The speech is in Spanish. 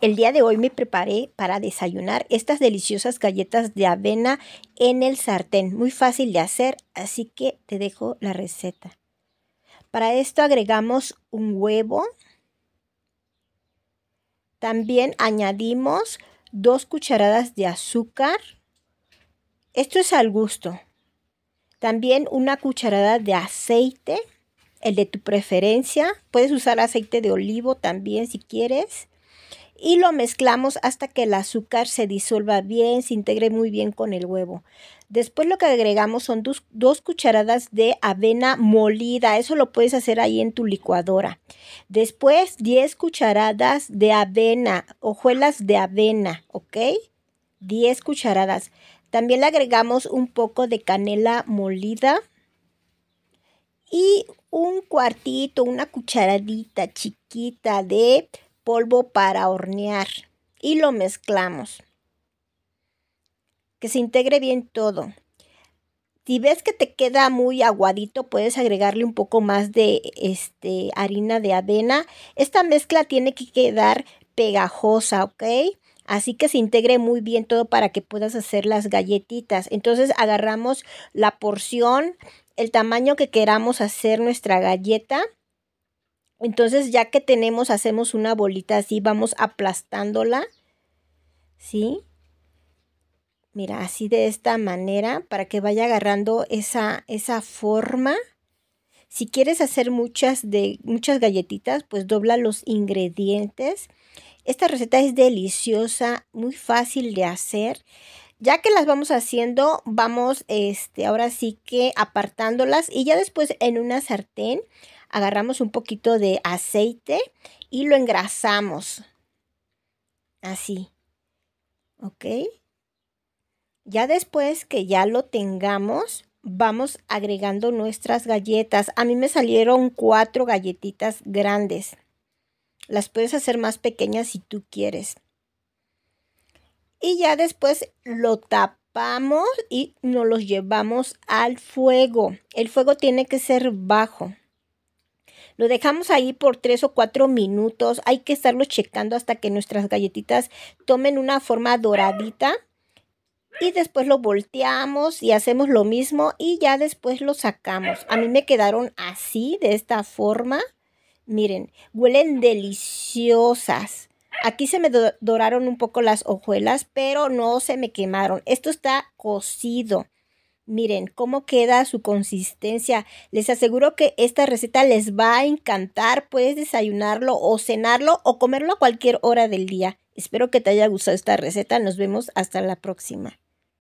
El día de hoy me preparé para desayunar estas deliciosas galletas de avena en el sartén. Muy fácil de hacer, así que te dejo la receta. Para esto agregamos un huevo. También añadimos dos cucharadas de azúcar. Esto es al gusto. También una cucharada de aceite, el de tu preferencia. Puedes usar aceite de olivo también si quieres y lo mezclamos hasta que el azúcar se disuelva bien, se integre muy bien con el huevo. Después lo que agregamos son dos, cucharadas de avena molida. Eso lo puedes hacer ahí en tu licuadora. Después 10 cucharadas de avena, hojuelas de avena, ¿ok? 10 cucharadas. También le agregamos un poco de canela molida y un cuartito, una cucharadita chiquita de polvo para hornear y lo mezclamos. Que se integre bien todo. Si ves que te queda muy aguadito, puedes agregarle un poco más de este, harina de avena. Esta mezcla tiene que quedar pegajosa, ¿ok? Así que se integre muy bien todo para que puedas hacer las galletitas. Entonces agarramos la porción, el tamaño que queramos hacer nuestra galleta entonces ya que tenemos, hacemos una bolita así, vamos aplastándola, ¿sí? Mira, así de esta manera para que vaya agarrando esa, esa forma. Si quieres hacer muchas, de, muchas galletitas, pues dobla los ingredientes. Esta receta es deliciosa, muy fácil de hacer. Ya que las vamos haciendo, vamos este, ahora sí que apartándolas y ya después en una sartén agarramos un poquito de aceite y lo engrasamos. Así. ¿Ok? Ya después que ya lo tengamos, vamos agregando nuestras galletas. A mí me salieron cuatro galletitas grandes. Las puedes hacer más pequeñas si tú quieres. Y ya después lo tapamos y nos los llevamos al fuego. El fuego tiene que ser bajo. Lo dejamos ahí por tres o cuatro minutos. Hay que estarlo checando hasta que nuestras galletitas tomen una forma doradita. Y después lo volteamos y hacemos lo mismo y ya después lo sacamos. A mí me quedaron así, de esta forma. Miren, huelen deliciosas. Aquí se me doraron un poco las hojuelas, pero no se me quemaron. Esto está cocido. Miren cómo queda su consistencia. Les aseguro que esta receta les va a encantar. Puedes desayunarlo o cenarlo o comerlo a cualquier hora del día. Espero que te haya gustado esta receta. Nos vemos hasta la próxima.